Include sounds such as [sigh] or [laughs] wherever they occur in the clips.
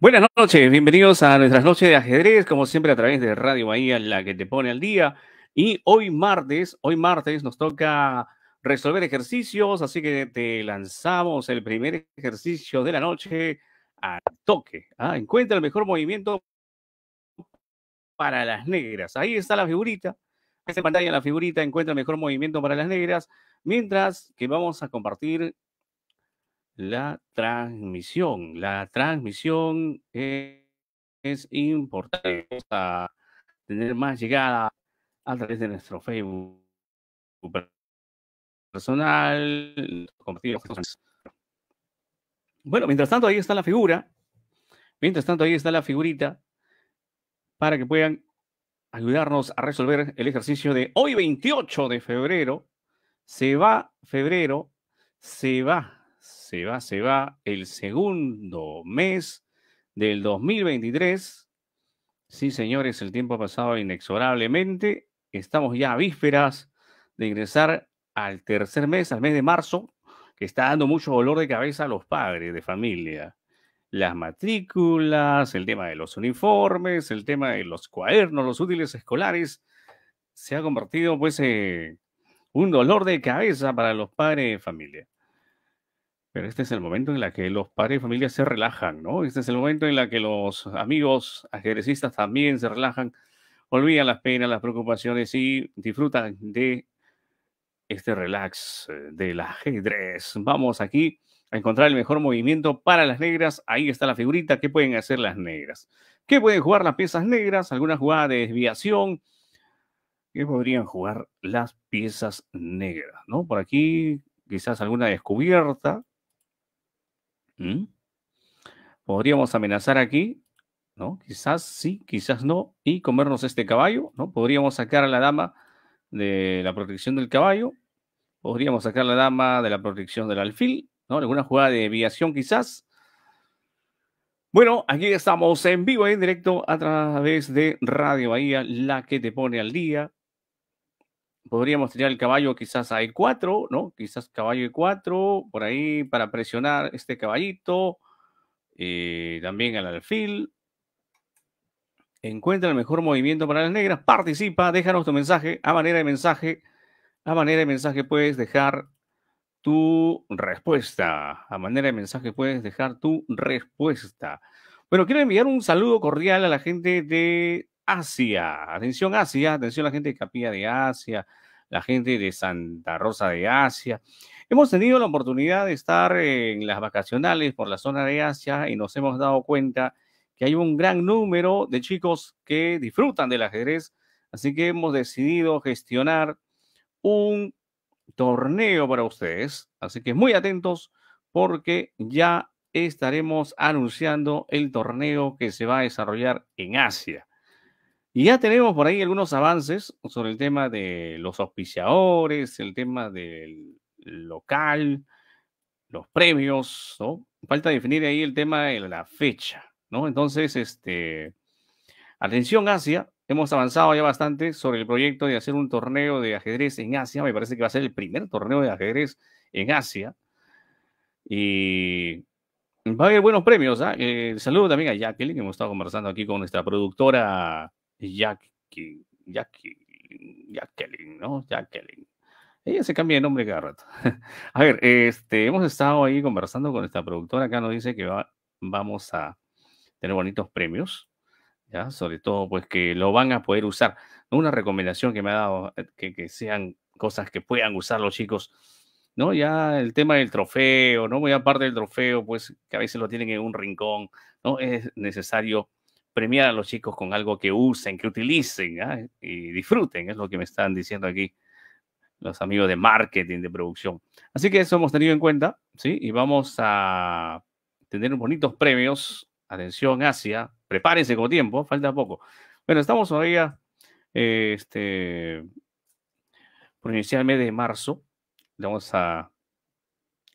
Buenas noches, bienvenidos a nuestras noches de ajedrez, como siempre a través de Radio Bahía, la que te pone al día. Y hoy martes, hoy martes nos toca resolver ejercicios, así que te lanzamos el primer ejercicio de la noche al toque. ¿ah? Encuentra el mejor movimiento para las negras. Ahí está la figurita. En pantalla la figurita encuentra el mejor movimiento para las negras, mientras que vamos a compartir la transmisión. La transmisión e-, es, importante. Vamos a tener más llegada a través de nuestro Facebook personal. Bueno, mientras tanto, ahí está la figura. Mientras tanto, ahí está la figurita para que puedan ayudarnos a resolver el ejercicio de hoy 28 de febrero. Se va febrero, se va se va, se va el segundo mes del 2023. Sí, señores, el tiempo ha pasado inexorablemente. Estamos ya a vísperas de ingresar al tercer mes, al mes de marzo, que está dando mucho dolor de cabeza a los padres de familia. Las matrículas, el tema de los uniformes, el tema de los cuadernos, los útiles escolares, se ha convertido pues en eh, un dolor de cabeza para los padres de familia. Pero este es el momento en el que los padres y familias se relajan, ¿no? Este es el momento en el que los amigos ajedrecistas también se relajan, olvidan las penas, las preocupaciones y disfrutan de este relax eh, del ajedrez. Vamos aquí a encontrar el mejor movimiento para las negras. Ahí está la figurita. ¿Qué pueden hacer las negras? ¿Qué pueden jugar las piezas negras? ¿Alguna jugada de desviación? ¿Qué podrían jugar las piezas negras? ¿No? Por aquí quizás alguna descubierta. ¿Mm? Podríamos amenazar aquí, ¿no? Quizás sí, quizás no, y comernos este caballo, ¿no? Podríamos sacar a la dama de la protección del caballo, podríamos sacar a la dama de la protección del alfil, ¿no? Alguna jugada de deviación quizás. Bueno, aquí estamos en vivo, en directo a través de Radio Bahía, la que te pone al día podríamos tirar el caballo quizás hay e cuatro, ¿no? Quizás caballo y e 4 por ahí para presionar este caballito, eh, también al alfil. Encuentra el mejor movimiento para las negras, participa, déjanos tu mensaje, a manera de mensaje, a manera de mensaje puedes dejar tu respuesta, a manera de mensaje puedes dejar tu respuesta. Bueno, quiero enviar un saludo cordial a la gente de Asia. Atención Asia, atención la gente de Capilla de Asia, la gente de Santa Rosa de Asia. Hemos tenido la oportunidad de estar en las vacacionales por la zona de Asia y nos hemos dado cuenta que hay un gran número de chicos que disfrutan del ajedrez, así que hemos decidido gestionar un torneo para ustedes, así que muy atentos porque ya estaremos anunciando el torneo que se va a desarrollar en Asia. Y ya tenemos por ahí algunos avances sobre el tema de los auspiciadores, el tema del local, los premios, ¿no? Falta definir ahí el tema de la fecha, ¿no? Entonces, este, atención Asia, hemos avanzado ya bastante sobre el proyecto de hacer un torneo de ajedrez en Asia, me parece que va a ser el primer torneo de ajedrez en Asia. Y va a haber buenos premios, ¿ah? Eh, saludo también a Jacqueline, que hemos estado conversando aquí con nuestra productora Jackie, Jackie, Jacqueline, ¿no? Jacqueline. Ella se cambia de nombre cada rato. [laughs] a ver, este, hemos estado ahí conversando con esta productora. Acá nos dice que va, vamos a tener bonitos premios. ¿Ya? Sobre todo, pues que lo van a poder usar. Una recomendación que me ha dado, eh, que, sean cosas que puedan usar los chicos, ¿no? Ya el tema del trofeo, ¿no? Muy aparte del trofeo, pues que a veces lo tienen en un rincón, ¿no? Es necesario premiar a los chicos con algo que usen, que utilicen ¿ah? y disfruten, es lo que me están diciendo aquí los amigos de marketing, de producción. Así que eso hemos tenido en cuenta, ¿sí? Y vamos a tener bonitos premios. Atención, Asia, prepárense con tiempo, falta poco. Bueno, estamos todavía, este, por iniciar el mes de marzo, vamos a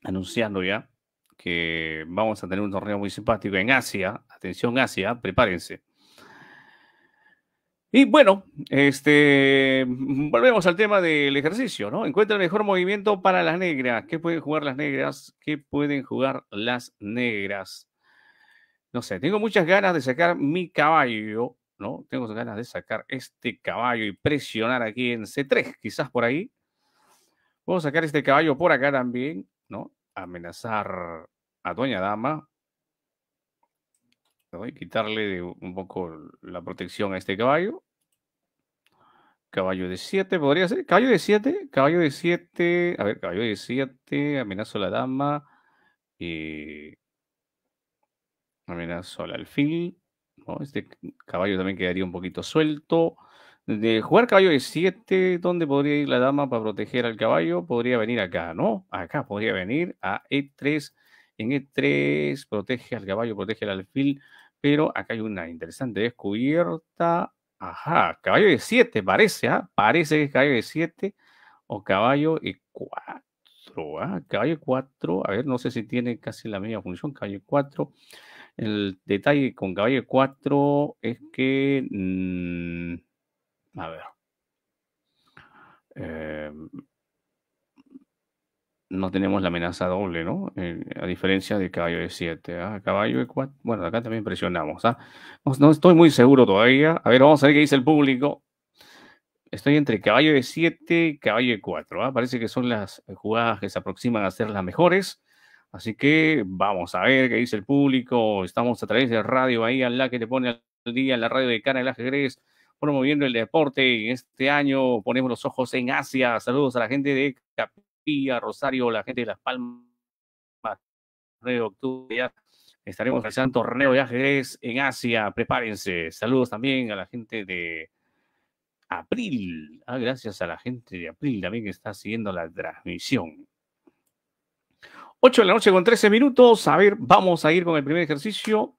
anunciando ya que vamos a tener un torneo muy simpático en Asia, Atención Asia, prepárense. Y bueno, este, volvemos al tema del ejercicio, ¿no? Encuentra el mejor movimiento para las negras. ¿Qué pueden jugar las negras? ¿Qué pueden jugar las negras? No sé, tengo muchas ganas de sacar mi caballo, ¿no? Tengo ganas de sacar este caballo y presionar aquí en C3, quizás por ahí. a sacar este caballo por acá también, ¿no? Amenazar a Doña Dama. ¿no? quitarle un poco la protección a este caballo. Caballo de 7, podría ser. Caballo de 7, caballo de 7. A ver, caballo de 7, amenazo a la dama. Eh, amenazo al alfil. Este caballo también quedaría un poquito suelto. De jugar caballo de 7, ¿dónde podría ir la dama para proteger al caballo? Podría venir acá, ¿no? Acá podría venir a E3. En E3 protege al caballo, protege al alfil pero acá hay una interesante descubierta. Ajá, caballo de 7 parece, ¿ah? Parece que es caballo de 7 o caballo de 4. ¿ah? Caballo 4, a ver, no sé si tiene casi la misma función, caballo 4. El detalle con caballo 4 es que... Mm, a ver. Eh, no tenemos la amenaza doble, ¿no? Eh, a diferencia de caballo de 7, ¿ah? caballo de 4. Bueno, acá también presionamos. ¿ah? No, estoy muy seguro todavía. A ver, vamos a ver qué dice el público. Estoy entre caballo de 7 y caballo de 4. ¿ah? Parece que son las jugadas que se aproximan a ser las mejores. Así que vamos a ver qué dice el público. Estamos a través de Radio ahí a la que te pone al día, la radio de cara del promoviendo el deporte. Este año ponemos los ojos en Asia. Saludos a la gente de a Rosario, la gente de Las Palmas, 9 de octubre, estaremos realizando torneo de ajedrez en Asia, prepárense. Saludos también a la gente de Abril, ah, gracias a la gente de Abril también que está siguiendo la transmisión. 8 de la noche con 13 minutos. A ver, vamos a ir con el primer ejercicio.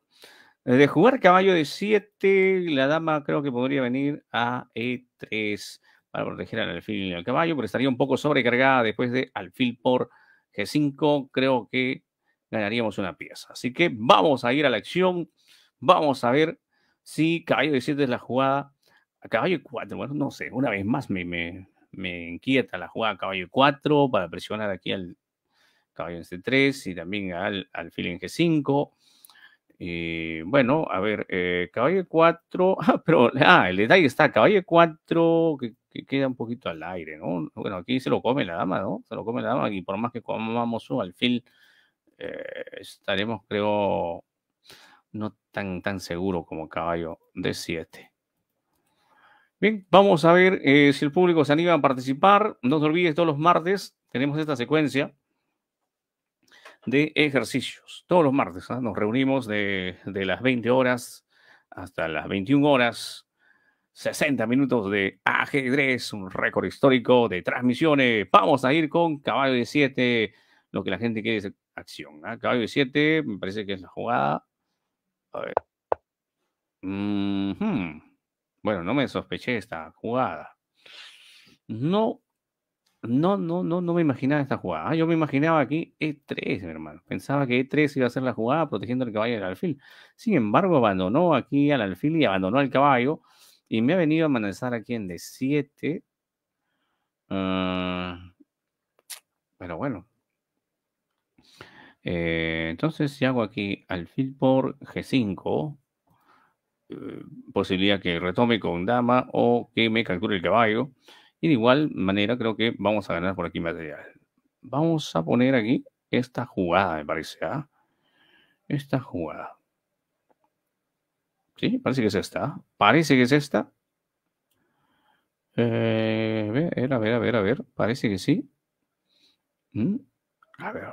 De jugar caballo de 7, la dama creo que podría venir a E3 para proteger al alfil y al caballo, pero estaría un poco sobrecargada después de alfil por G5. Creo que ganaríamos una pieza. Así que vamos a ir a la acción. Vamos a ver si caballo de 7 es la jugada. A caballo 4, bueno, no sé, una vez más me, me inquieta la jugada a caballo 4 para presionar aquí al caballo en C3 y también al alfil en G5. Y bueno, a ver, eh, caballo 4, [laughs] ah, pero el detalle está, caballo 4 que, queda un poquito al aire, ¿no? Bueno, aquí se lo come la dama, ¿no? Se lo come la dama y por más que comamos un alfil, eh, estaremos, creo, no tan, tan seguro como caballo de 7. Bien, vamos a ver eh, si el público se anima a participar. No te olvides, todos los martes tenemos esta secuencia de ejercicios. Todos los martes ¿ah? nos reunimos de, las 20 horas hasta las 21 horas. 60 minutos de ajedrez, un récord histórico de transmisiones. Vamos a ir con caballo de 7, lo que la gente quiere es acción. ¿ah? Caballo de 7, me parece que es la jugada. A ver. Bueno, no me sospeché esta jugada. No no, no, no, no me imaginaba esta jugada. Ah, yo me imaginaba aquí E3, mi hermano. Pensaba que E3 iba a ser la jugada protegiendo al caballo del alfil. Sin embargo, abandonó aquí al alfil y abandonó al caballo. Y me ha venido a amanecer aquí en D7. Ah, pero bueno. Eh, entonces, si hago aquí alfil por G5, eh, posibilidad que retome con dama o que me calcule el caballo. Y de igual manera creo que vamos a ganar por aquí material. Vamos a poner aquí esta jugada, me parece. a ¿ah? Esta jugada. Sí, parece que es esta. ¿ah? Parece que es esta. Eh, a ver, a ver, a ver, a ver. Parece que sí. Mm, a ver.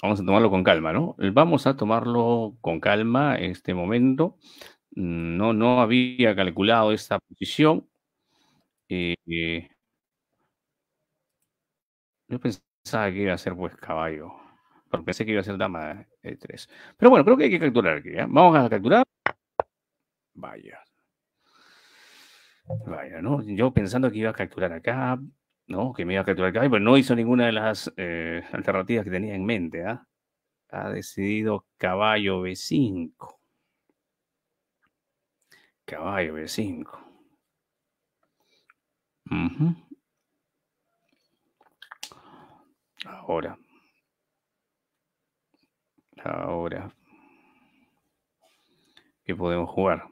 Vamos a tomarlo con calma, ¿no? Vamos a tomarlo con calma este momento. Mm, no, no había calculado esta posición. Eh, eh, yo pensaba que iba a ser pues caballo, pero pensé que iba a ser dama e 3. Pero bueno, creo que hay que capturar aquí. Vamos a capturar. Vaya. Vaya, ¿no? Yo pensando que iba a capturar acá, ¿no? Que me iba a capturar acá, pero pues no hizo ninguna de las eh, alternativas que tenía en mente, ¿ah? Ha decidido caballo B5. Caballo B5. Ahora. Ahora. ¿Qué podemos jugar?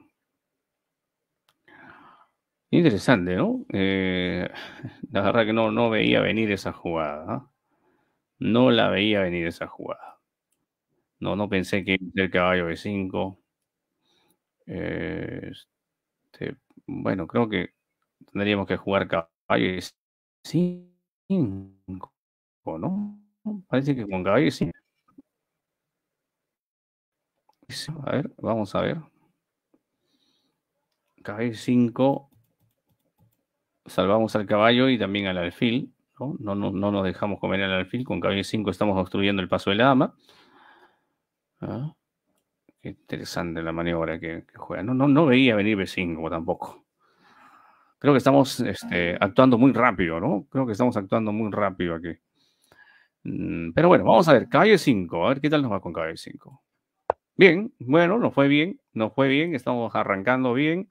Interesante, ¿no? Eh, la verdad que no, veía venir esa jugada. ¿ah? No, la veía venir esa jugada. No, no pensé que el caballo de 5. Eh, este, bueno, creo que tendríamos que jugar caballo y 5, ¿no? Parece que con caballo y 5. A ver, vamos a ver. Caballo 5. Salvamos al caballo y también al alfil. ¿no? No, no, no nos dejamos comer al alfil. Con caballo 5 estamos obstruyendo el paso de la dama. Ah, qué interesante la maniobra que, que, juega. No, no, no veía venir B5 tampoco. Creo que estamos este, actuando muy rápido, ¿no? Creo que estamos actuando muy rápido aquí. Mm, pero bueno, vamos a ver, calle 5, a ver qué tal nos va con calle 5. Bien, bueno, nos fue bien, nos fue bien, estamos arrancando bien,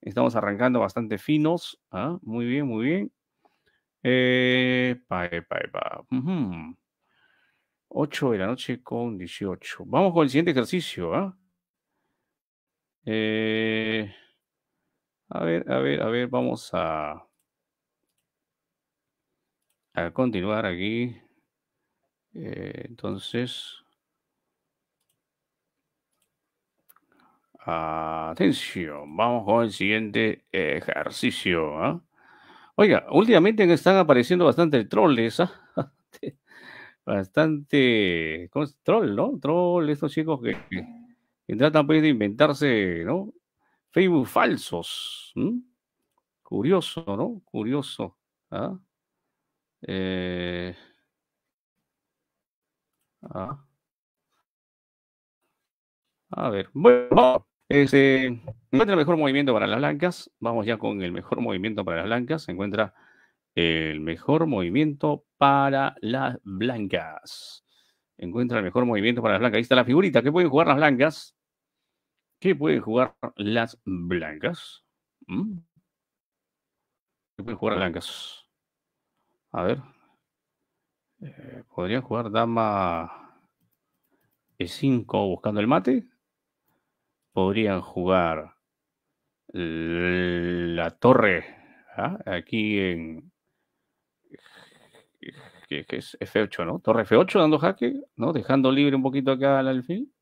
estamos arrancando bastante finos, ¿ah? muy bien, muy bien. 8 de la noche con 18. Vamos con el siguiente ejercicio, ¿ah? eh a ver, a ver, a ver, vamos a, a continuar aquí. Eh, entonces, atención, vamos con el siguiente ejercicio. ¿ah? Oiga, últimamente están apareciendo bastante troles, ¿ah? [laughs] bastante, Troll, ¿no? Troll, estos chicos que, que, tratan pues, de inventarse, ¿no? Facebook falsos. Curioso, ¿no? Curioso. ¿ah? Eh, ah. A ver, bueno, este, encuentra el mejor movimiento para las blancas. Vamos ya con el mejor movimiento para las blancas. encuentra el mejor movimiento para las blancas. Encuentra el mejor movimiento para las blancas. Ahí está la figurita que pueden jugar las blancas. ¿Qué pueden jugar las blancas? Mm. ¿Qué pueden jugar las blancas? A ver. Eh, ¿Podrían jugar dama E5 buscando el mate? ¿Podrían jugar la torre? ¿ah? Aquí en... Que, es F8, ¿no? Torre F8 dando jaque, ¿no? Dejando libre un poquito acá al alfil.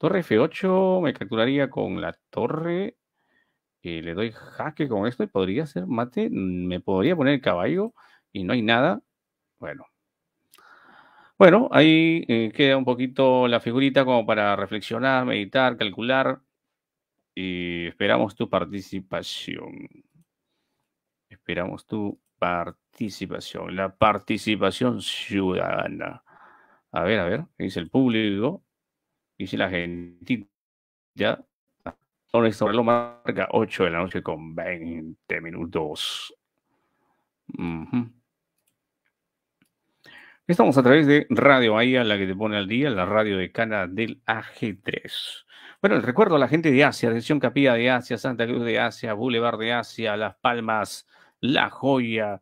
Torre F8 me capturaría con la torre. y eh, le doy jaque con esto y podría ser mate. Mm, me podría poner el caballo y no hay nada. Bueno. Bueno, ahí eh, queda un poquito la figurita como para reflexionar, meditar, calcular. Y esperamos tu participación. Esperamos tu participación, la participación ciudadana. A ver, a ver, dice el público. Y si la gente, ya sobre lo marca 8 de la noche con 20 minutos. Estamos a través de Radio ahí a la que te pone al día, la radio de Cana del AG3. Bueno, recuerdo a la gente de Asia, Atención Capilla de Asia, Santa Cruz de Asia, Boulevard de Asia, Las Palmas, La Joya,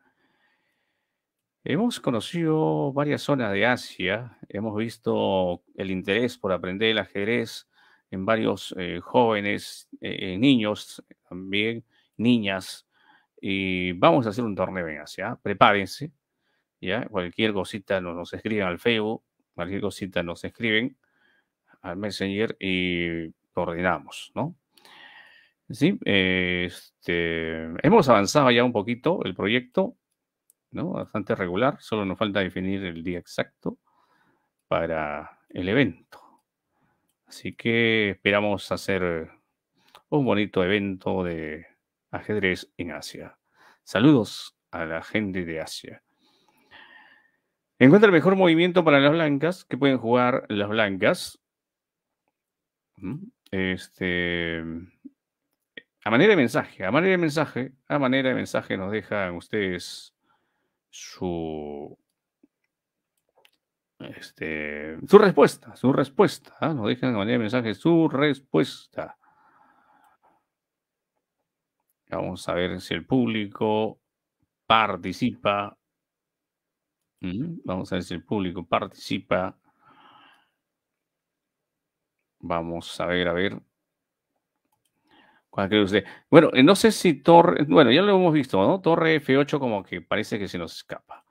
Hemos conocido varias zonas de Asia, hemos visto el interés por aprender el ajedrez en varios eh, jóvenes, eh, eh, niños también, niñas, y vamos a hacer un torneo en Asia, prepárense, ¿ya? Cualquier cosita nos, nos escriben al Facebook, cualquier cosita nos escriben al Messenger y coordinamos, ¿no? este, hemos avanzado ya un poquito el proyecto. ¿no? Bastante regular, solo nos falta definir el día exacto para el evento. Así que esperamos hacer un bonito evento de ajedrez en Asia. Saludos a la gente de Asia. Encuentra el mejor movimiento para las blancas que pueden jugar las blancas. ¿Mm? Este, a manera de mensaje, a manera de mensaje, a manera de mensaje nos dejan ustedes su, este, su respuesta, su respuesta. no Nos dejan de manera de mensaje su respuesta. Vamos a ver si el público participa. Vamos a ver si el público participa. Vamos a ver, a ver usted? Bueno, eh, no sé si Torre, bueno, ya lo hemos visto, ¿no? Torre F8 como que parece que se nos escapa.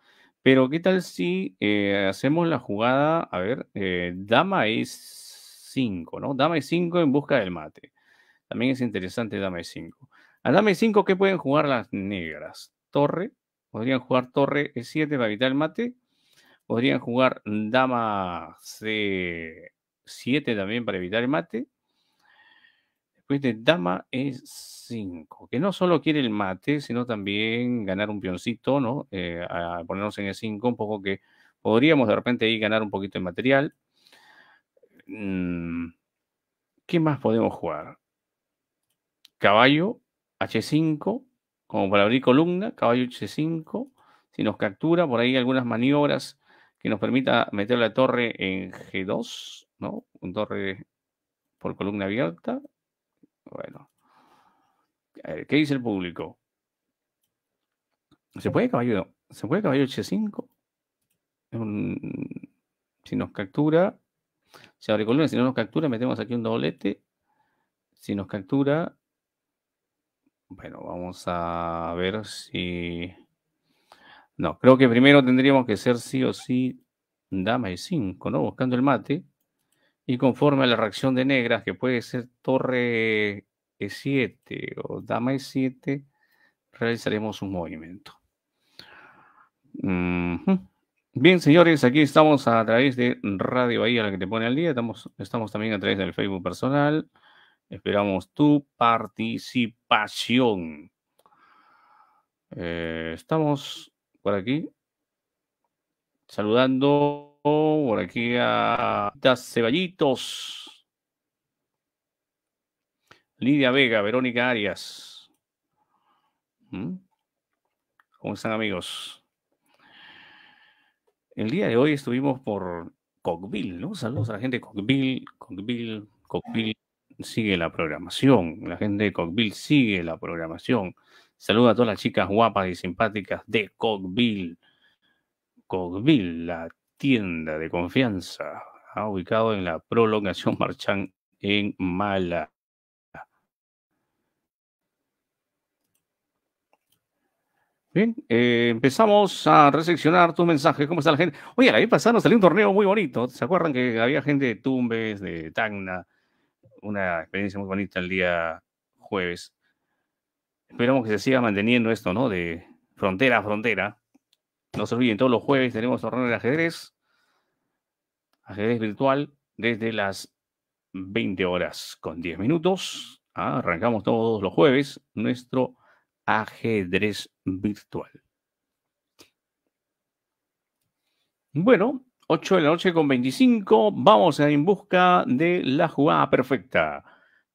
Pero ¿qué tal si eh, hacemos la jugada, a ver, eh, Dama E5, ¿no? Dama E5 en busca del mate. También es interesante Dama E5. A Dama E5, ¿qué pueden jugar las negras? Torre, podrían jugar Torre E7 para evitar el mate. Podrían jugar Dama C7 también para evitar el mate este dama E5, que no solo quiere el mate, sino también ganar un pioncito, ¿no? Eh, a ponernos en E5, un poco que podríamos de repente ahí ganar un poquito de material. Mm, ¿Qué más podemos jugar? Caballo H5, como para abrir columna, caballo H5. Si nos captura por ahí algunas maniobras que nos permita meter la torre en G2, ¿no? Un torre por columna abierta, bueno. ¿qué dice el público? ¿Se puede caballo? ¿Se puede caballo H5? si nos captura, se abre columna. Si no nos captura, metemos aquí un doblete. Si nos captura, bueno, vamos a ver si. No, creo que primero tendríamos que ser sí o sí dama y 5, ¿no? Buscando el mate. Y conforme a la reacción de negras, que puede ser torre E7 o dama E7, realizaremos un movimiento. Bien, señores, aquí estamos a través de Radio Bahía, la que te pone al día. Estamos, estamos también a través del Facebook personal. Esperamos tu participación. Eh, estamos por aquí saludando por aquí a Ceballitos. Lidia Vega, Verónica Arias. ¿Mm? ¿Cómo están amigos? El día de hoy estuvimos por Cockville, ¿no? Saludos a la gente de Cockville, Cockville, Cockville sigue la programación, la gente de Cockville sigue la programación. Saludos a todas las chicas guapas y simpáticas de Cockville. Cockville, la tienda de confianza, ah, ubicado en la prolongación [laughs] Marchán en Mala. Bien, eh, empezamos a reseccionar tus mensajes. ¿Cómo está la gente? Oye, la vez pasada nos salió un torneo muy bonito. ¿Se acuerdan que había gente de Tumbes, de Tacna? Una experiencia muy bonita el día jueves. Esperamos que se siga manteniendo esto, ¿no? De frontera a frontera. No se olviden, todos los jueves tenemos torneo de ajedrez, ajedrez virtual, desde las 20 horas con 10 minutos. Ah, arrancamos todos los jueves nuestro ajedrez virtual. Bueno, 8 de la noche con 25, vamos en busca de la jugada perfecta.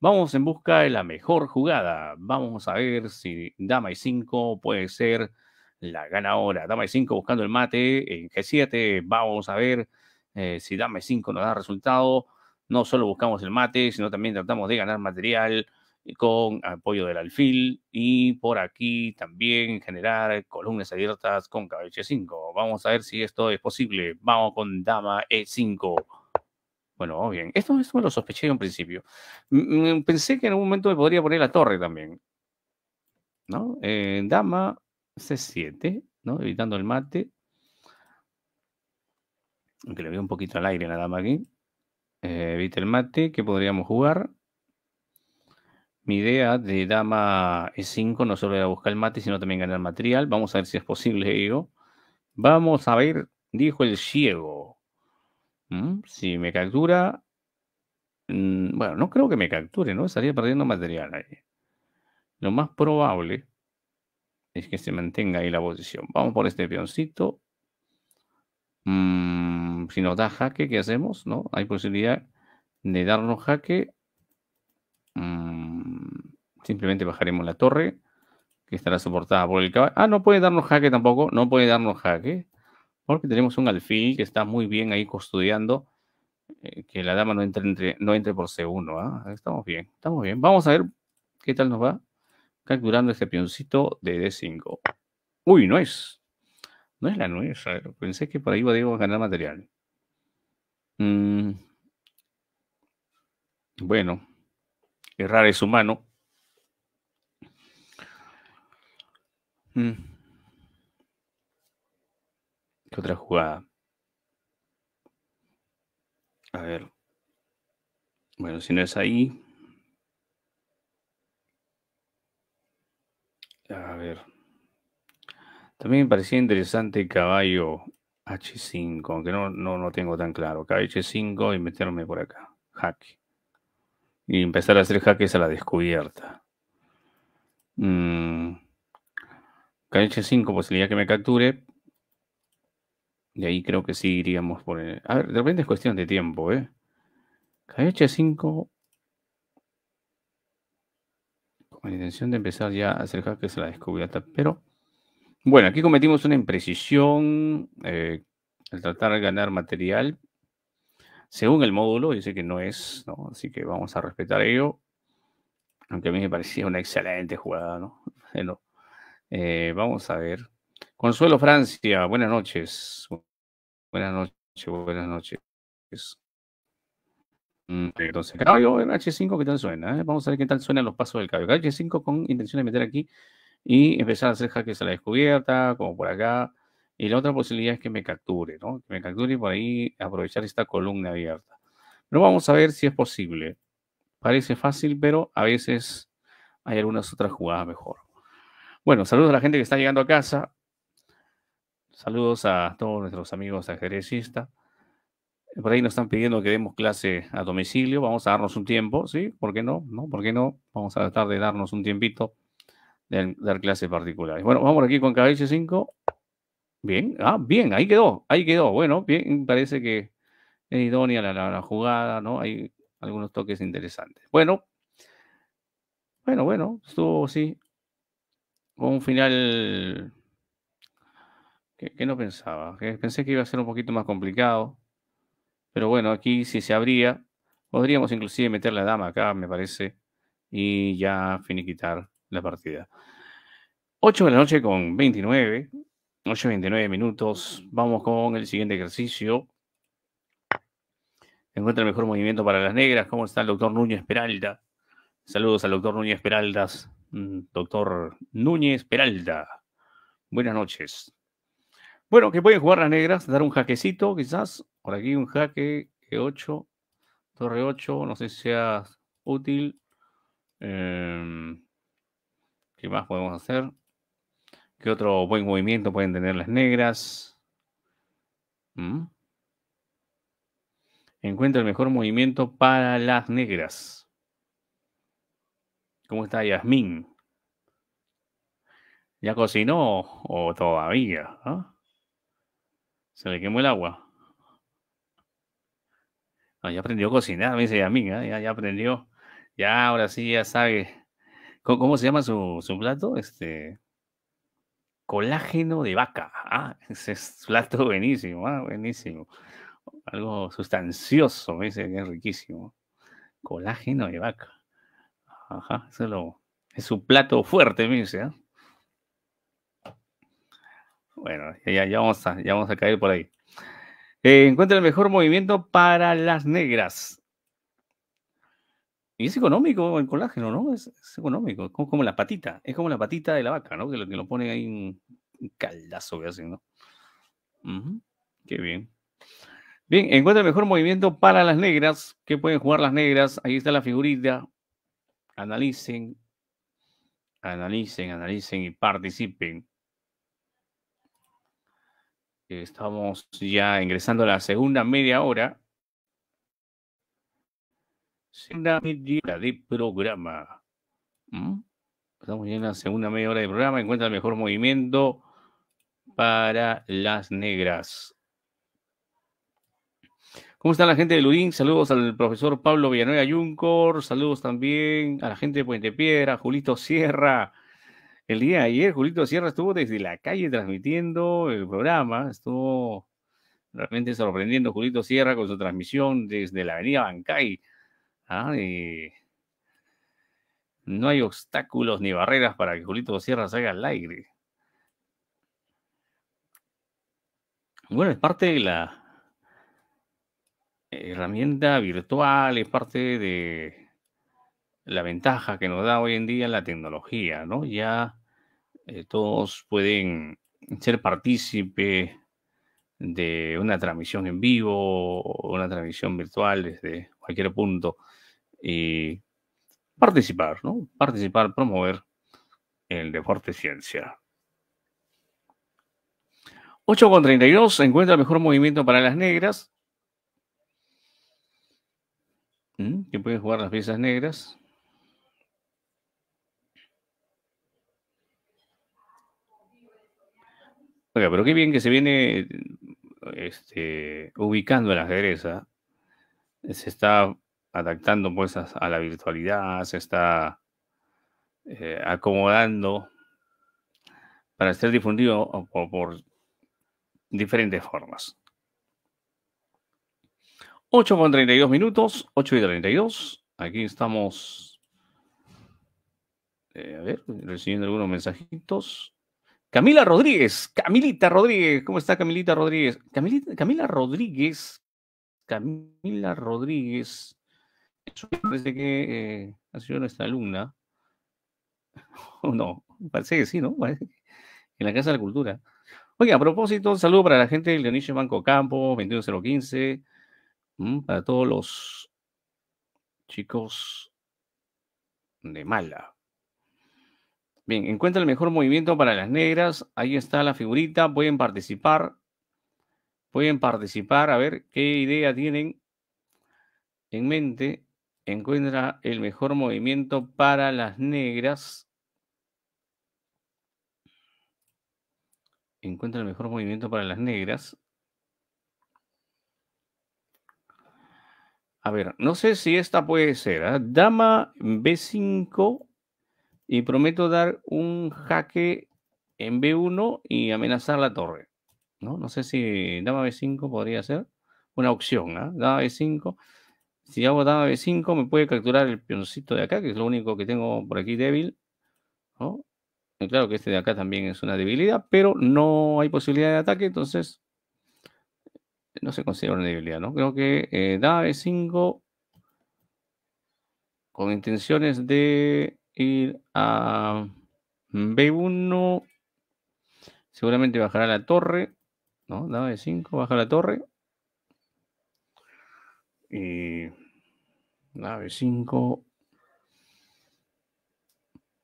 Vamos en busca de la mejor jugada. Vamos a ver si dama y 5 puede ser la ahora. Dama e 5 buscando el mate en G7. Vamos a ver eh, si Dama e 5 nos da resultado. No solo buscamos el mate, sino también tratamos de ganar material eh, con apoyo del alfil y por aquí también generar columnas abiertas con caballo 5 Vamos a ver si esto es posible. Vamos con dama E5. Bueno, bien. Esto, me lo sospeché en principio. Pensé que en algún momento me podría poner la torre también. ¿No? Eh, dama C7, ¿no? Evitando el mate. Aunque le veo un poquito al aire la dama aquí. Eh, evita el mate. ¿Qué podríamos jugar? Mi idea de dama E5 no solo era buscar el mate, sino también ganar material. Vamos a ver si es posible, digo. Vamos a ver, dijo el ciego. Mm, si me captura... Mm, bueno, no creo que me capture, ¿no? Estaría perdiendo material ahí. Lo más probable es que se mantenga ahí la posición. Vamos por este peoncito. Mm, si nos da jaque, ¿qué hacemos? ¿No? Hay posibilidad de darnos jaque. Mm, simplemente bajaremos la torre, que estará soportada por el caballo. Ah, no puede darnos jaque tampoco. No puede darnos jaque. Porque tenemos un alfil que está muy bien ahí custodiando. Eh, que la dama no entre, entre no entre por C1. ¿ah? Estamos bien, estamos bien. Vamos a ver qué tal nos va capturando este peoncito de D5. Uy, no es. No es la nuez. pensé que por ahí iba a ganar material. Mm. Bueno, errar es humano. Mm. ¿Qué otra jugada? A ver. Bueno, si no es ahí. A ver. También me parecía interesante caballo H5, aunque no, no, tengo tan claro. Caballo H5 y meterme por acá. Hack. Y empezar a hacer jaques a la descubierta. kh mm. 5 posibilidad que me capture. y ahí creo que sí iríamos por... El... A ver, de repente es cuestión de tiempo, ¿eh? Caballo H5 intención de empezar ya a hacer que a la descubierta. Pero, bueno, aquí cometimos una imprecisión eh, al tratar de ganar material. Según el módulo, dice que no es, ¿no? Así que vamos a respetar ello. Aunque a mí me parecía una excelente jugada, ¿no? [laughs] Bueno, eh, vamos a ver. Consuelo Francia, buenas noches. Buenas noches, buenas noches. Mm, Entonces, caballo en H5, ¿qué tal suena? Eh? Vamos a ver qué tal suenan los pasos del caballo. H5 con intención de meter aquí y empezar a hacer jaques a la descubierta, como por acá. Y la otra posibilidad es que me capture, ¿no? Que me capture y por ahí aprovechar esta columna abierta. Pero vamos a ver si es posible. Parece fácil, pero a veces hay algunas otras jugadas mejor. Bueno, saludos a la gente que está llegando a casa. Saludos a todos nuestros amigos ajedrecistas. Por ahí nos están pidiendo que demos clase a domicilio. Vamos a darnos un tiempo, ¿sí? ¿Por qué no? ¿No? ¿Por qué no? Vamos a tratar de darnos un tiempito de dar clases particulares. Bueno, vamos por aquí con cabello 5. Bien, ah, bien, ahí quedó, ahí quedó. Bueno, bien, parece que es idónea la, jugada, ¿no? Hay algunos toques interesantes. Bueno, bueno, bueno, estuvo, sí, con un final que, no pensaba, pensé que iba a ser un poquito más complicado. Pero bueno, aquí si se abría, podríamos inclusive meter la dama acá, me parece, y ya finiquitar la partida. 8 de la noche con 29, 8 29 minutos. Vamos con el siguiente ejercicio. Encuentra el mejor movimiento para las negras. ¿Cómo está el doctor Núñez Peralta? Saludos al doctor Núñez peraldas mm, Doctor Núñez Peralta. Buenas noches. Bueno, que pueden jugar las negras, dar un jaquecito, quizás. Por aquí un jaque, E8, torre 8, no sé si sea útil. Em, ¿Qué más podemos hacer? ¿Qué otro buen movimiento pueden tener las negras? Encuentro ¿Mm? Encuentra el mejor movimiento para las negras. ¿Cómo está Yasmin? ¿Ya cocinó o todavía? ¿Ah? Se le quemó el agua. ya aprendió a cocinar, me dice amiga, ¿eh? ya, ya aprendió. Ya, ahora sí, ya sabe. ¿Cómo, se llama su, plato? Este. Colágeno de vaca. Ah, ese es plato buenísimo, ah, buenísimo. Algo sustancioso, me dice que es riquísimo. Colágeno de vaca. Ajá, eso es, su plato fuerte, me dice. ¿eh? Bueno, ya, vamos, a, ya vamos a caer por ahí. Eh, encuentra el mejor movimiento para las negras. Y es económico el colágeno, ¿no? Es, económico, es como, la patita, es como la patita de la vaca, ¿no? Que lo, que ponen ahí un, caldazo que hacen, ¿no? Qué bien. Bien, encuentra el mejor movimiento para las negras. ¿Qué pueden jugar las negras? Ahí está la figurita. Analicen, analicen, analicen y participen. Estamos ya ingresando a la segunda media hora. Segunda media hora de programa. Estamos ya en la segunda media hora de programa. Encuentra el mejor movimiento para las negras. ¿Cómo están la gente de Lurín? Saludos al profesor Pablo Villanueva Juncor. Saludos también a la gente de Puente Piedra, Julito Sierra. El día de ayer, Julito Sierra estuvo desde la calle transmitiendo el programa, estuvo realmente sorprendiendo Julito Sierra con su transmisión desde la avenida Bancay. ¿ah? Eh, no hay obstáculos ni barreras para que Julito Sierra salga al aire. Bueno, es parte de la herramienta virtual, es parte de la ventaja que nos da hoy en día la tecnología, ¿no? Ya eh, todos pueden ser partícipe de una transmisión en vivo o una transmisión virtual desde cualquier punto y participar, ¿no? Participar, promover el deporte ciencia. 8.32 se encuentra el mejor movimiento para las negras. ¿Mm? Que pueden jugar las piezas negras. Oiga, pero qué bien que se viene este, ubicando en la ¿eh? Se está adaptando pues, a, la virtualidad, se está eh, acomodando para ser difundido por, diferentes formas. 8 con 32 minutos, 8 y 32. Aquí estamos eh, a ver, recibiendo algunos mensajitos. Camila Rodríguez, Camilita Rodríguez, ¿cómo está Camilita Rodríguez? Camila Rodríguez, Camila Rodríguez, eso parece que eh, ha sido nuestra alumna, [laughs] oh, no, parece que sí, ¿no? [laughs] en la Casa de la Cultura. Oye, a propósito, un saludo para la gente de Leonicio Banco Campo, 21015, mm, para todos los chicos de Mala. Bien, encuentra el mejor movimiento para las negras. Ahí está la figurita. Pueden participar. Pueden participar. A ver qué idea tienen en mente. Encuentra el mejor movimiento para las negras. Encuentra el mejor movimiento para las negras. A ver, no sé si esta puede ser. ¿ah? Dama B5 y prometo dar un jaque en B1 y amenazar la torre. No, sé si dama B5 podría ser una opción. ¿ah? Dama B5. Si hago dama B5 me puede capturar el peoncito de acá, que es lo único que tengo por aquí débil. claro que este de acá también es una debilidad, pero no hay posibilidad de ataque, entonces no se considera una debilidad, ¿no? Creo que eh, dama B5 con intenciones de ir a mm, B1. Seguramente bajará la torre. ¿No? Dama 5, baja la torre. Y. Dama b 5.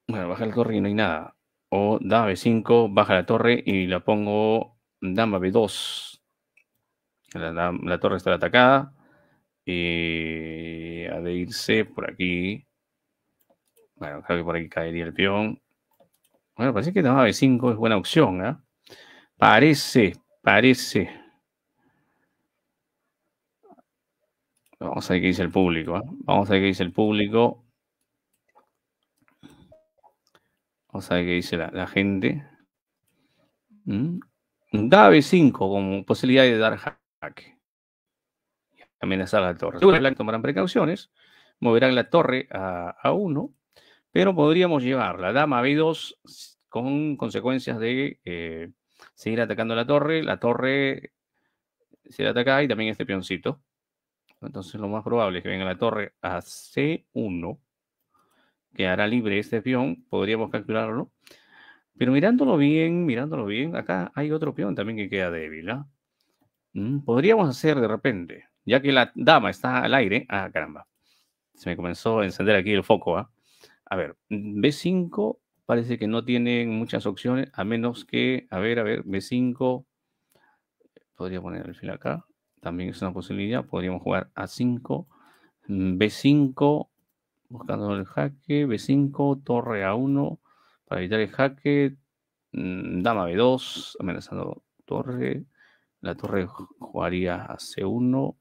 Bueno, baja la torre y no hay nada. O dama B5, baja la torre y la pongo dama B2. La, la torre está atacada. Y ha de irse por aquí. Bueno, creo que por aquí caería el peón. Bueno, parece que no, B5 es buena opción, ¿ah? Parece, parece. Vamos a ver qué dice el público. ¿ah? Vamos a ver qué dice el público. Vamos a ver qué dice la, gente. ¿Mm? Da B5 como posibilidad de dar hack. Amenazar la torre. tomarán precauciones. Moverán la torre a, a 1. Pero podríamos llevar la dama B2 con consecuencias de eh, seguir atacando la torre. La torre se ataca y también este peoncito. Entonces lo más probable es que venga la torre a C1. hará libre este peón. Podríamos calcularlo. Pero mirándolo bien, mirándolo bien, acá hay otro peón también que queda débil. ¿ah? Mm, podríamos hacer de repente, ya que la dama está al aire. Ah, caramba. Se me comenzó a encender aquí el foco. ¿ah? A ver, B5 parece que no tienen muchas opciones, a menos que, a ver, a ver, B5, podría poner el fil acá, también es una posibilidad, podríamos jugar A5, mm, B5, buscando el jaque, B5, torre A1, para evitar el jaque, mm, dama B2, amenazando torre, la torre jugaría a C1,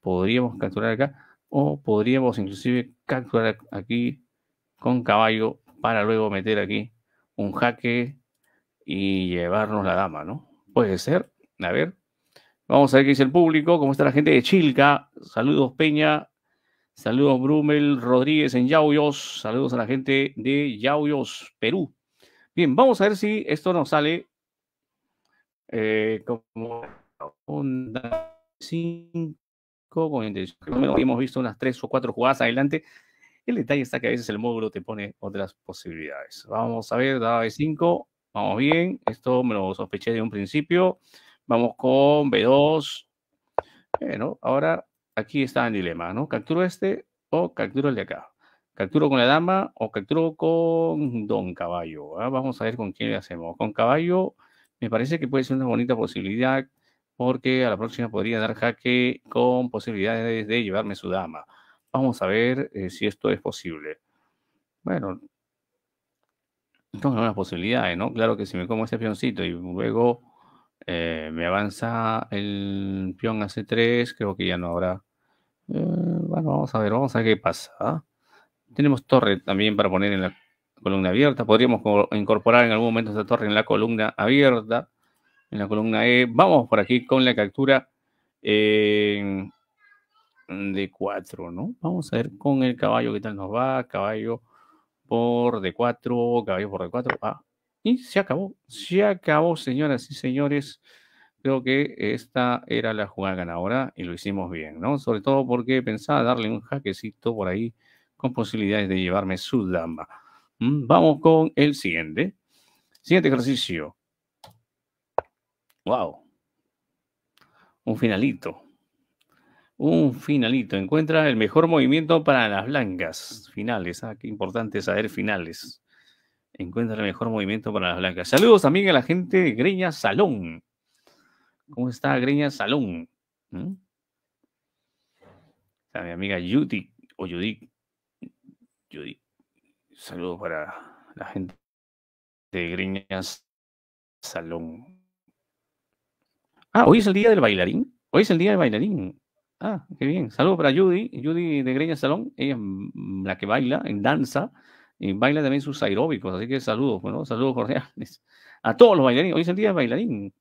podríamos capturar acá, o podríamos inclusive capturar aquí con caballo para luego meter aquí un jaque y llevarnos la dama, ¿no? Puede ser. A ver. Vamos a ver qué dice el público, cómo está la gente de Chilca. Saludos Peña, saludos Brumel Rodríguez en Yauyos, saludos a la gente de Yauyos, Perú. Bien, vamos a ver si esto nos sale eh, como onda 5 con Hemos visto unas tres o cuatro jugadas adelante. El detalle está que a veces el módulo te pone otras posibilidades. Vamos a ver, daba B5, vamos bien. Esto me lo sospeché de un principio. Vamos con B2. Bueno, ahora aquí está el dilema, ¿no? Capturo este o capturo el de acá. Capturo con la dama o capturo con don caballo. Ah, vamos a ver con quién le hacemos. Con caballo me parece que puede ser una bonita posibilidad porque a la próxima podría dar jaque con posibilidades de llevarme su dama. Vamos a ver eh, si esto es posible. Bueno, tengo algunas posibilidades, ¿no? Claro que si me como ese peoncito y luego eh, me avanza el peón a C3, creo que ya no habrá. Eh, bueno, vamos a ver, vamos a ver qué pasa. ¿ah? Tenemos torre también para poner en la columna abierta. Podríamos incorporar en algún momento esa torre en la columna abierta, en la columna E. Vamos por aquí con la captura. Mm, de 4 ¿no? Vamos a ver con el caballo qué tal nos va. Caballo por de 4 caballo por de 4 y se acabó. Se acabó, señoras y señores. Creo que esta era la jugada ganadora y lo hicimos bien, ¿no? Sobre todo porque pensaba darle un jaquecito por ahí con posibilidades de llevarme su dama. Mm, vamos con el siguiente. Siguiente ejercicio. Wow. Un finalito un finalito. Encuentra el mejor movimiento para las blancas. Finales. Ah, qué importante saber finales. Encuentra el mejor movimiento para las blancas. Saludos también a la gente de Greña Salón. ¿Cómo está Greña Salón? A ¿Mm? mi amiga Judy o Judy. Judy. Saludos para la gente de Greña Salón. Ah, hoy es el día del bailarín. Hoy es el día del bailarín. Ah, qué bien. Saludos para Judy, Judy de Greña Salón. Ella es la que baila en danza y baila también sus aeróbicos. Así que saludos, bueno, saludos cordiales a todos los bailarines. Hoy es el día del bailarín.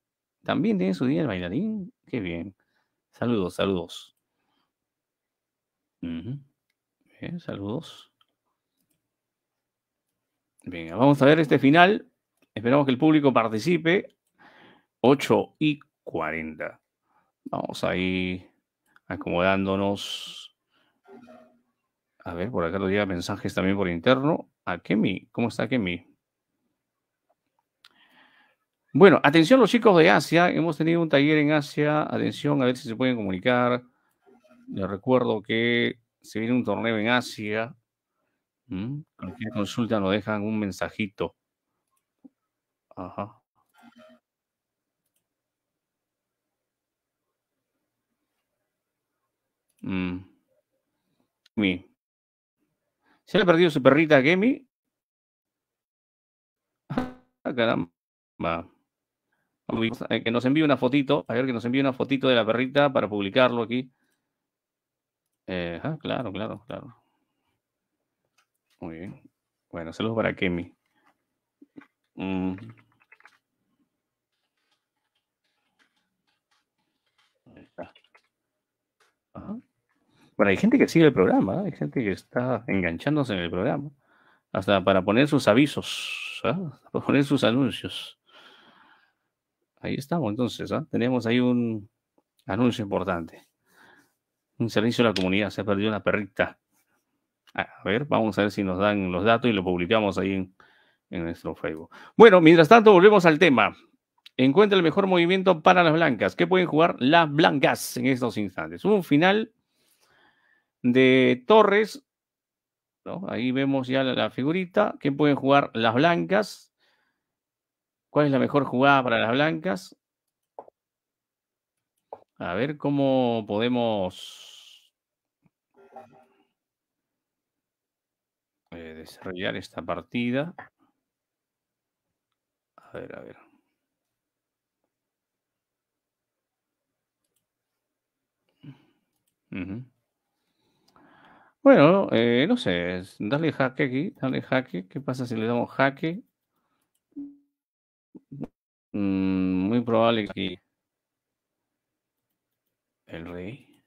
También tiene su día el bailarín. Qué bien. Saludos, saludos. bien, saludos. Venga, vamos a ver este final. Esperamos que el público participe. 8 y 40. Vamos ahí acomodándonos. A ver, por acá lo llega mensajes también por interno. A Kemi, ¿cómo está Kemi? Bueno, atención los chicos de Asia. Hemos tenido un taller en Asia. Atención, a ver si se pueden comunicar. Les recuerdo que se viene un torneo en Asia. ¿Mm? Cualquier consulta nos dejan un mensajito. Ajá. Mm. ¿Se le ha perdido su perrita a Gemi? Ah, caramba. Eh, que nos envíe una fotito. A ver, que nos envíe una fotito de la perrita para publicarlo aquí. Eh, ah, claro, claro, claro. Muy bien. Bueno, saludos para Kemi. Mm. Ahí está. Ajá. Bueno, hay gente que sigue el programa, ¿eh? hay gente que está enganchándose en el programa, hasta para poner sus avisos, ¿ah? para poner sus anuncios. Ahí estamos entonces, ¿ah? tenemos ahí un anuncio importante. Un servicio a la comunidad, se ha perdido una perrita. A ver, vamos a ver si nos dan los datos y lo publicamos ahí en, en nuestro Facebook. Bueno, mientras tanto, volvemos al tema. Encuentra el mejor movimiento para las blancas. ¿Qué pueden jugar las blancas en estos instantes? Un final de Torres. Ahí vemos ya la, figurita. ¿Quién pueden jugar? Las blancas. ¿Cuál es la mejor jugada para las blancas? A ver cómo podemos eh, desarrollar esta partida. A ver, a ver. Bueno, eh, no sé, dale jaque aquí, dale jaque. ¿Qué pasa si le damos jaque? Mm, muy probable que el rey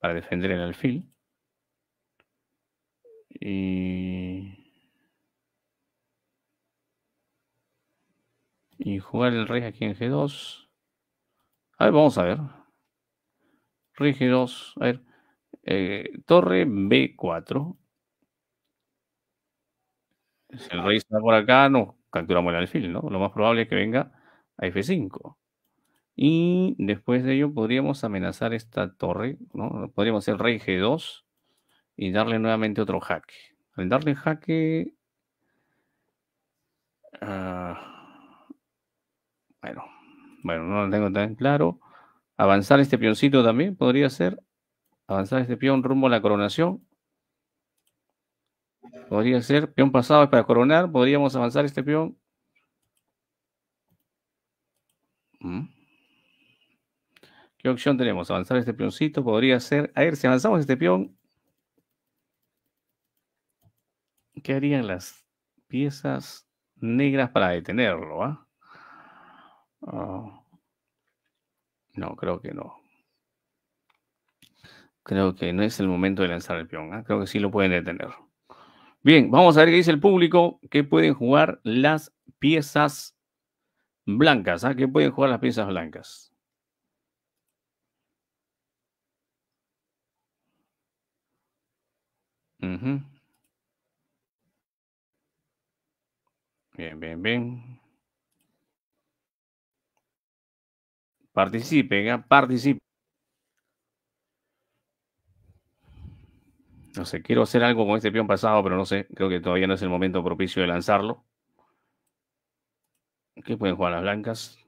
para defender el alfil. Y... y jugar el rey aquí en G2. A ver, vamos a ver. Rey G2, a ver. Eh, torre B4. Si el rey está por acá, no, capturamos el alfil, ¿no? Lo más probable es que venga a F5. Y después de ello podríamos amenazar esta torre, Podríamos hacer rey G2 y darle nuevamente otro jaque. Al darle jaque... Ah, bueno, bueno, no lo tengo tan claro. Avanzar este pioncito también podría ser Avanzar este peón rumbo a la coronación. Podría ser peón pasado para coronar. Podríamos avanzar este peón. Mm. ¿Qué opción tenemos? Avanzar este peoncito. Podría ser. A ver, si avanzamos este peón. ¿Qué harían las piezas negras para detenerlo? Ah? Ah. No, creo que no. Creo que no es el momento de lanzar el peón. ¿ah? Creo que sí lo pueden detener. Bien, vamos a ver qué dice el público. ¿Qué pueden jugar las piezas blancas? ¿ah? ¿Qué pueden jugar las piezas blancas? Bien, bien, bien. Participen, ¿eh? participen. No sé, quiero hacer algo con este peón pasado, pero no sé. Creo que todavía no es el momento propicio de lanzarlo. ¿Qué pueden jugar las blancas?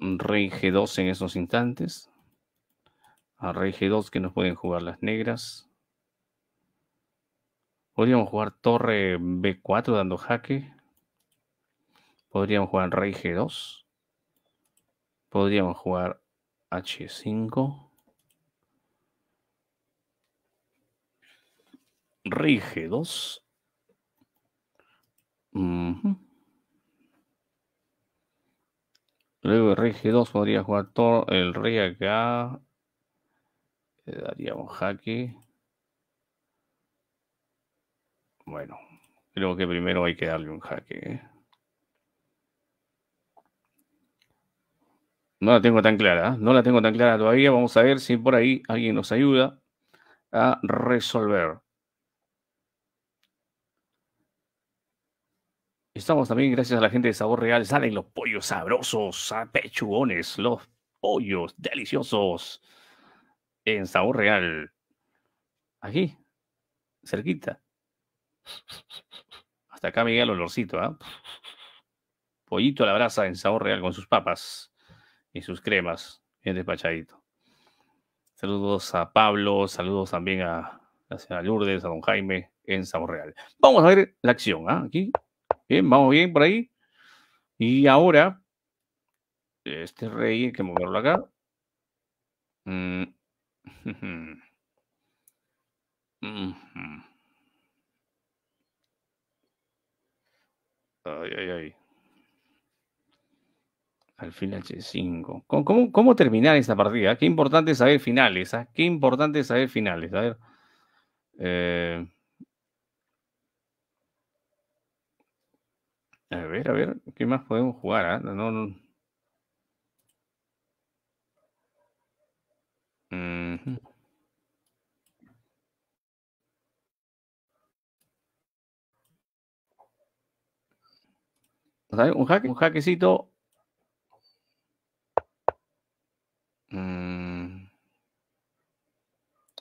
Rey G2 en esos instantes. A Rey G2 que nos pueden jugar las negras. Podríamos jugar Torre B4 dando jaque. Podríamos jugar Rey G2. Podríamos jugar H5. Rg2. -huh. rg G2 podría jugar todo el rey acá. Le daríamos jaque. Bueno, creo que primero hay que darle un jaque. ¿eh? No la tengo tan clara, ¿eh? no la tengo tan clara todavía. Vamos a ver si por ahí alguien nos ayuda a resolver. Estamos también gracias a la gente de Sabor Real. Salen los pollos sabrosos, ah, pechugones, los pollos deliciosos en Sabor Real. Aquí, cerquita. Hasta acá me llega el olorcito, ¿ah? Pollito a la brasa en Sabor Real con sus papas y sus cremas, bien despachadito. Saludos a Pablo, saludos también a la señora Lourdes, a don Jaime en Sabor Real. Vamos a ver la acción, ¿ah? Aquí Bien, vamos bien por ahí. Y ahora, este rey hay que moverlo acá. Mm. [laughs] Ay, ay, ay. Al final H5. ¿Cómo, terminar esta partida? Qué importante saber finales. ¿ah? Qué importante saber finales. A ver. Eh... A ver, a ver, ¿qué más podemos jugar? Ah? No, Un jaquecito un mm. hackecito.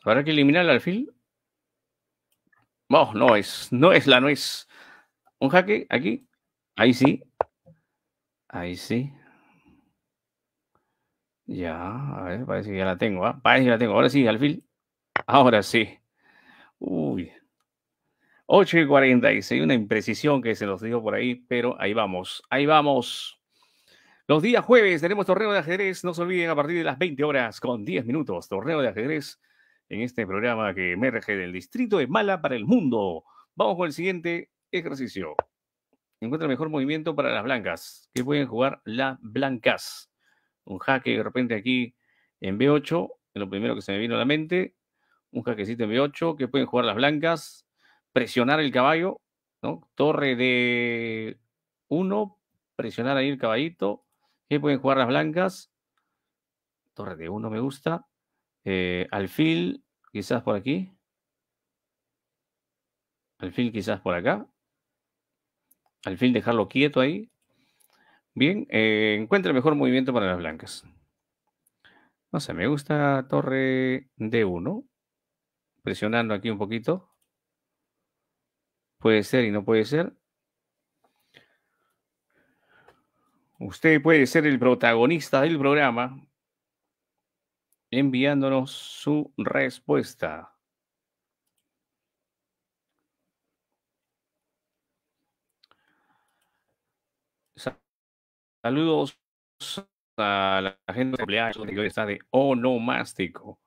¿Habrá que eliminar el alfil? No, oh, no es, no es la nuez. Un jaque aquí. Ahí sí. Ahí sí. Ya, a ver, parece que ya la tengo. ¿eh? Parece que la tengo. Ahora sí, al fin. Ahora sí. Uy. 8.46. y una imprecisión que se nos dijo por ahí, pero ahí vamos, ahí vamos. Los días jueves tenemos torneo de ajedrez, no se olviden a partir de las 20 horas con 10 minutos, torneo de ajedrez en este programa que emerge del distrito de Mala para el mundo. Vamos con el siguiente ejercicio encuentra mejor movimiento para las blancas. ¿Qué pueden jugar las blancas? Un jaque de repente aquí en B8, es lo primero que se me vino a la mente. Un jaquecito en B8, ¿qué pueden jugar las blancas? Presionar el caballo, ¿no? Torre de 1, presionar ahí el caballito. ¿Qué pueden jugar las blancas? Torre de 1 me gusta. Eh, alfil, quizás por aquí. Alfil quizás por acá. Al fin dejarlo quieto ahí. Bien, eh, encuentra el mejor movimiento para las blancas. No sé, me gusta torre D1. Presionando aquí un poquito. Puede ser y no puede ser. Usted puede ser el protagonista del programa enviándonos su respuesta. Saludos a la gente de hoy está de onomástico.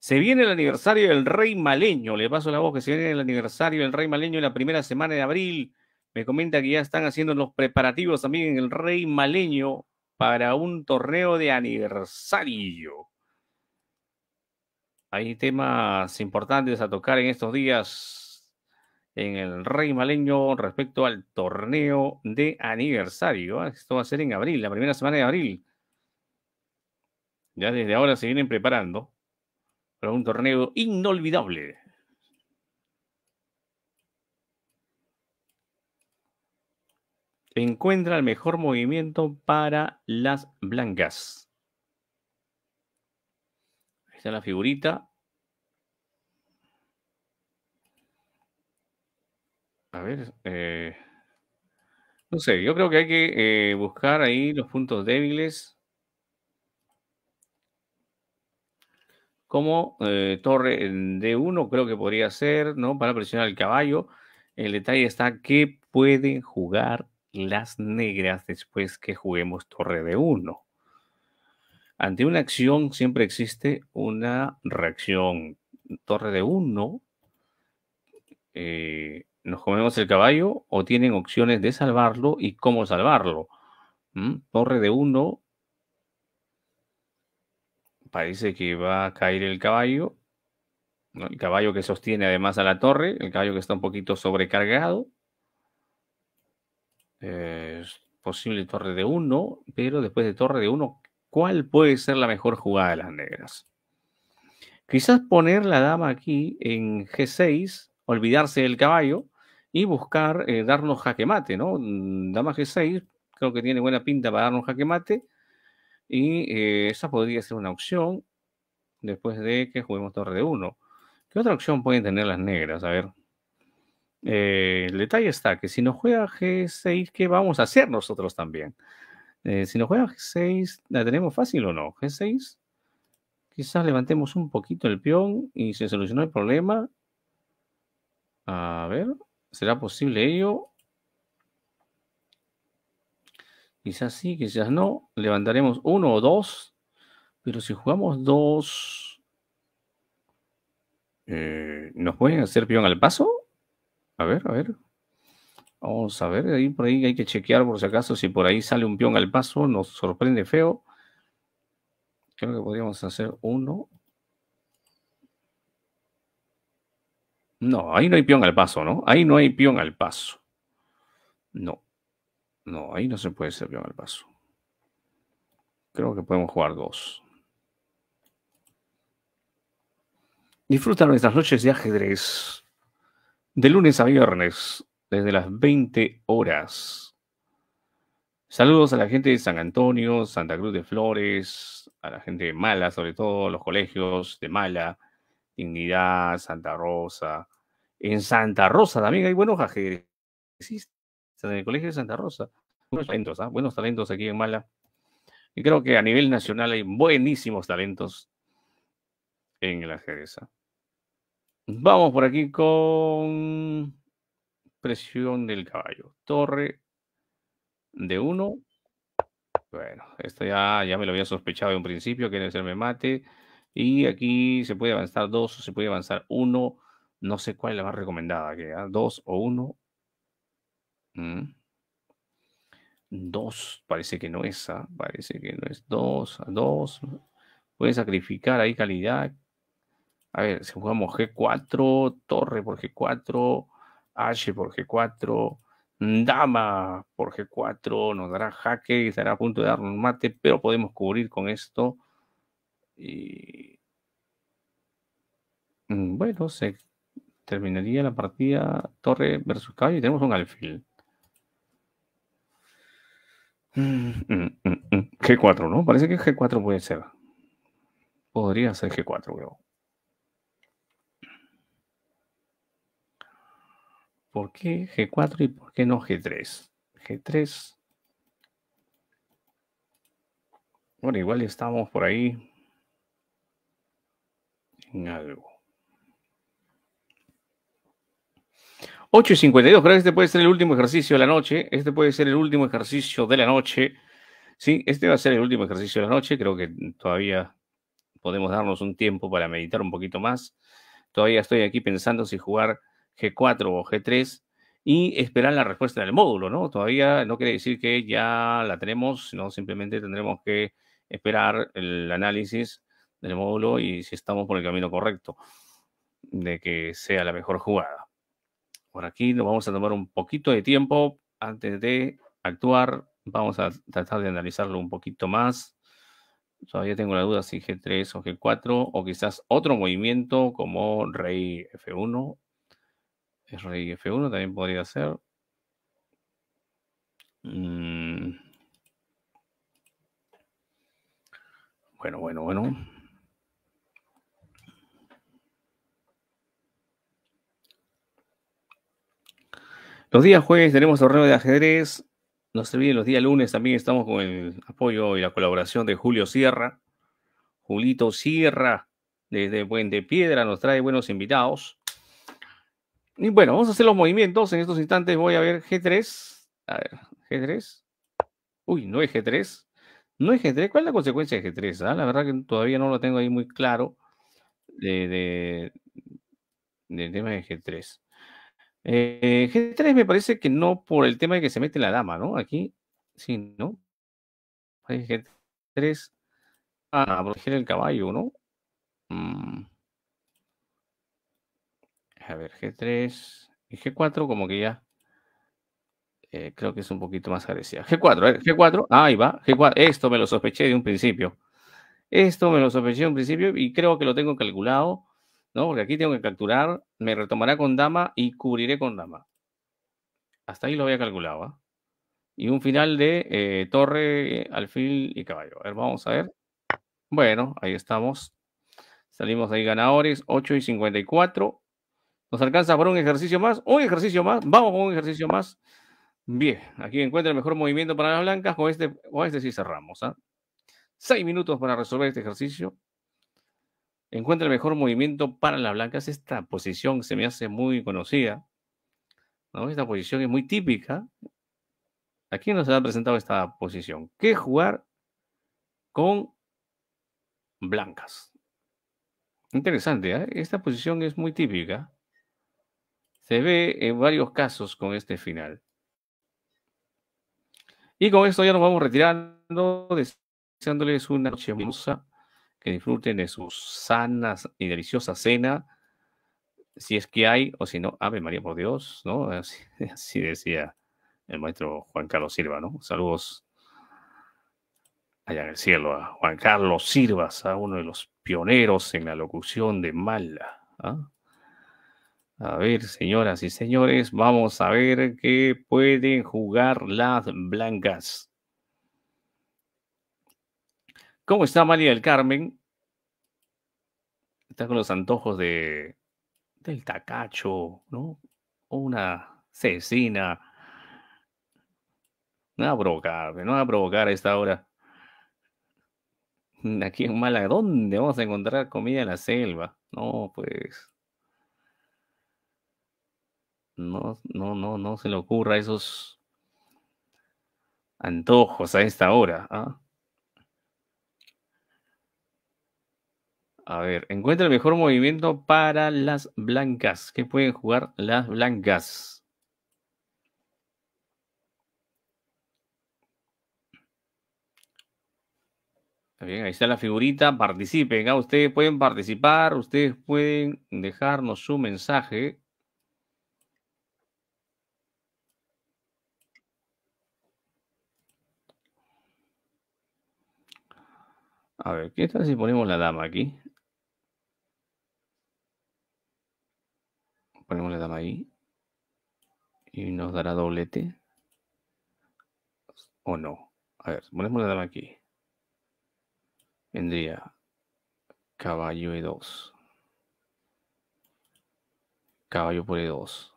Se viene el aniversario del Rey Maleño. Le paso la voz que se viene el aniversario del Rey Maleño en la primera semana de abril. Me comenta que ya están haciendo los preparativos también en el Rey Maleño para un torneo de aniversario. Hay temas importantes a tocar en estos días en el Rey Maleño respecto al torneo de aniversario. ¿ah? Esto va a ser en abril, la primera semana de abril. Ya desde ahora se vienen preparando para un torneo inolvidable. Encuentra el mejor movimiento para las blancas. Ahí está la figurita. A ver, eh, no sé, yo creo que hay que eh, buscar ahí los puntos débiles. Como eh, torre de D1 creo que podría ser, ¿no? Para presionar el caballo. El detalle está que pueden jugar las negras después que juguemos torre de 1 Ante una acción siempre existe una reacción. Torre de 1 Eh, nos comemos el caballo o tienen opciones de salvarlo y cómo salvarlo. ¿Mm? Torre de 1. Parece que va a caer el caballo. El caballo que sostiene además a la torre. El caballo que está un poquito sobrecargado. Es posible torre de 1. Pero después de torre de 1, ¿cuál puede ser la mejor jugada de las negras? Quizás poner la dama aquí en G6, olvidarse del caballo y buscar eh, darnos jaque mate, ¿no? Mm, Dama G6 creo que tiene buena pinta para darnos jaque mate y eh, esa podría ser una opción después de que juguemos torre de 1. ¿Qué otra opción pueden tener las negras? A ver. Eh, el detalle está que si nos juega G6, ¿qué vamos a hacer nosotros también? si nos juega G6, ¿la tenemos fácil o no? G6, quizás levantemos un poquito el peón y se solucionó el problema. A ver, ¿Será posible ello? Quizás sí, quizás no. Levantaremos uno o dos. Pero si jugamos dos, eh, ¿nos pueden hacer peón al paso? A ver, a ver. Vamos a ver, ahí por ahí hay que chequear por si acaso si por ahí sale un peón al paso, nos sorprende feo. Creo que podríamos hacer uno, No, ahí no hay peón al paso, ¿no? Ahí no hay peón al paso. No. No, ahí no se puede ser peón al paso. Creo que podemos jugar dos. Disfruta nuestras noches de ajedrez de lunes a viernes desde las 20 horas. Saludos a la gente de San Antonio, Santa Cruz de Flores, a la gente de Mala, sobre todo los colegios de Mala, Dignidad, Santa Rosa, en Santa Rosa también hay buenos ajedrecistas en el Colegio de Santa Rosa. Buenos talentos, ¿ah? buenos talentos aquí en Mala. Y creo que a nivel nacional hay buenísimos talentos en el ajedrez. ¿ah? Vamos por aquí con presión del caballo. Torre de uno. Bueno, esto ya, ya me lo había sospechado en un principio, que debe ser me mate. Y aquí se puede avanzar dos, se puede avanzar uno. No sé cuál es la más recomendada, que dos o uno. 2 mm. Dos, parece que no es, ¿ah? parece que no es dos, ah, dos. Pueden sacrificar ahí calidad. A ver, si jugamos G4, torre por G4, H por G4, dama por G4, nos dará jaque, estará a punto de darnos mate, pero podemos cubrir con esto. Y... Mm, bueno, se terminaría la partida torre versus caballo y tenemos un alfil. Mm, mm, mm, G4, ¿no? Parece que G4 puede ser. Podría ser G4, creo. ¿Por qué G4 y por qué no G3? G3. Bueno, igual estamos por ahí en algo. 8 y 52, creo que este puede ser el último ejercicio de la noche. Este puede ser el último ejercicio de la noche. Sí, este va a ser el último ejercicio de la noche. Creo que todavía podemos darnos un tiempo para meditar un poquito más. Todavía estoy aquí pensando si jugar G4 o G3 y esperar la respuesta del módulo, ¿no? Todavía no quiere decir que ya la tenemos, ¿no? Simplemente tendremos que esperar el análisis del módulo y si estamos por el camino correcto de que sea la mejor jugada por aquí nos vamos a tomar un poquito de tiempo antes de actuar. Vamos a tratar de analizarlo un poquito más. Todavía tengo la duda si G3 o G4 o quizás otro movimiento como Rey F1. Rey F1 también podría ser. Mm. Bueno, bueno, bueno. Los días jueves tenemos torneo de ajedrez. No se olviden, los días lunes también estamos con el apoyo y la colaboración de Julio Sierra. Julito Sierra, desde de Piedra, nos trae buenos invitados. Y bueno, vamos a hacer los movimientos. En estos instantes voy a ver G3. A ver, G3. Uy, no es G3. No es G3. ¿Cuál es la consecuencia de G3? Ah, la verdad que todavía no lo tengo ahí muy claro de, de, del tema de G3. Eh, G3 me parece que no por el tema de que se mete la dama, ¿no? Aquí, sí, ¿no? G3 a ah, proteger el caballo, ¿no? Mm. A ver, G3 y G4 como que ya eh, creo que es un poquito más agresiva. G4, eh, G4, ahí va, G4, esto me lo sospeché de un principio. Esto me lo sospeché de un principio y creo que lo tengo calculado ¿no? Porque aquí tengo que capturar, me retomará con dama y cubriré con dama. Hasta ahí lo había calculado. ¿ah? Y un final de eh, torre, alfil y caballo. A ver, vamos a ver. Bueno, ahí estamos. Salimos ahí ganadores, 8 y 54. ¿Nos alcanza para un ejercicio más? Un ejercicio más. Vamos con un ejercicio más. Bien, aquí encuentra el mejor movimiento para las blancas. Con este, con este sí cerramos. ¿ah? Seis minutos para resolver este ejercicio encuentra el mejor movimiento para las blancas. Esta posición se me hace muy conocida. Esta posición es muy típica. aquí nos ha presentado esta posición? ¿Qué jugar con blancas? Interesante, ¿eh? esta posición es muy típica. Se ve en varios casos con este final. Y con esto ya nos vamos retirando, deseándoles una noche hermosa que disfruten de sus sanas y deliciosa cena, si es que hay, o si no, Ave María por Dios, ¿no? [laughs] Así, decía el maestro Juan Carlos Silva, ¿no? Saludos allá en el cielo a Juan Carlos Sirvas, a uno de los pioneros en la locución de Mala. ¿ah? A ver, señoras y señores, vamos a ver qué pueden jugar las blancas. ¿Cómo está María del Carmen? Está con los antojos de del tacacho, ¿no? O una cecina. No va a provocar, no va a provocar a esta hora. Mm, aquí en Mala, ¿dónde vamos a encontrar comida en la selva? No, pues. No, no, no, no se le ocurra esos antojos a esta hora. ¿ah? A ver, encuentra el mejor movimiento para las blancas. ¿Qué pueden jugar las blancas? Bien, ahí está la figurita. Participen. ¿ah? Ustedes pueden participar. Ustedes pueden dejarnos su mensaje. A ver, ¿qué tal si ponemos la dama aquí? ponemos la dama ahí y nos dará doblete o no. A ver, ponemos la dama aquí. Vendría caballo e2. Caballo por e2.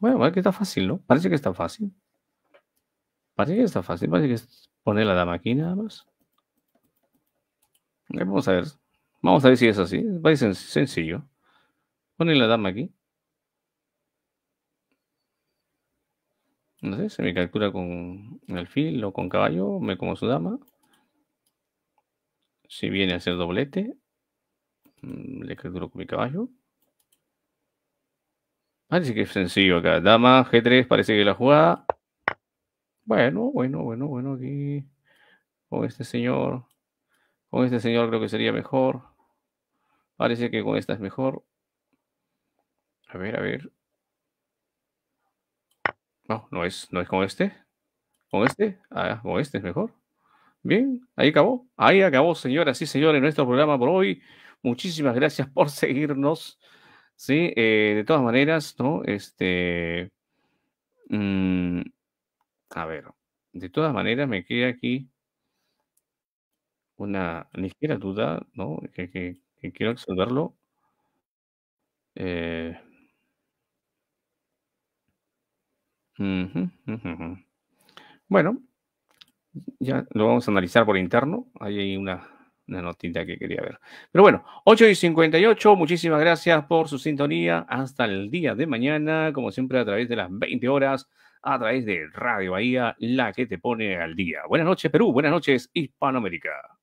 Bueno, parece que está fácil, ¿no? Parece que está fácil. Parece que está fácil. Parece que es poner la dama aquí nada más. Vamos a ver Vamos a ver si es así. parece sencillo. Ponen la dama aquí. No sé, se me calcula con alfil o con caballo, me como su dama. Si viene a hacer doblete, mm, le calculo con mi caballo. Parece que es sencillo acá. Dama, G3, parece que la jugada. Bueno, bueno, bueno, bueno, aquí. Con este señor. Con este señor creo que sería mejor. Parece que con esta es mejor. A ver, a ver. No, no es, no es con este. Con este. Ah, con este es mejor. Bien, ahí acabó. Ahí acabó, señoras y señores, nuestro programa por hoy. Muchísimas gracias por [laughs] seguirnos. Sí, eh, de todas maneras, ¿no? Este. Mm, a ver. De todas maneras, me queda aquí una ligera duda, ¿no? que, quiero resolverlo. Eh, bueno, ya lo vamos a analizar por interno. hay una, una notita que quería ver. Pero bueno, 8 y 58. Muchísimas gracias por su sintonía. Hasta el día de mañana, como siempre, a través de las 20 horas, a través de Radio Bahía, la que te pone al día. Buenas noches, Perú. Buenas noches, Hispanoamérica.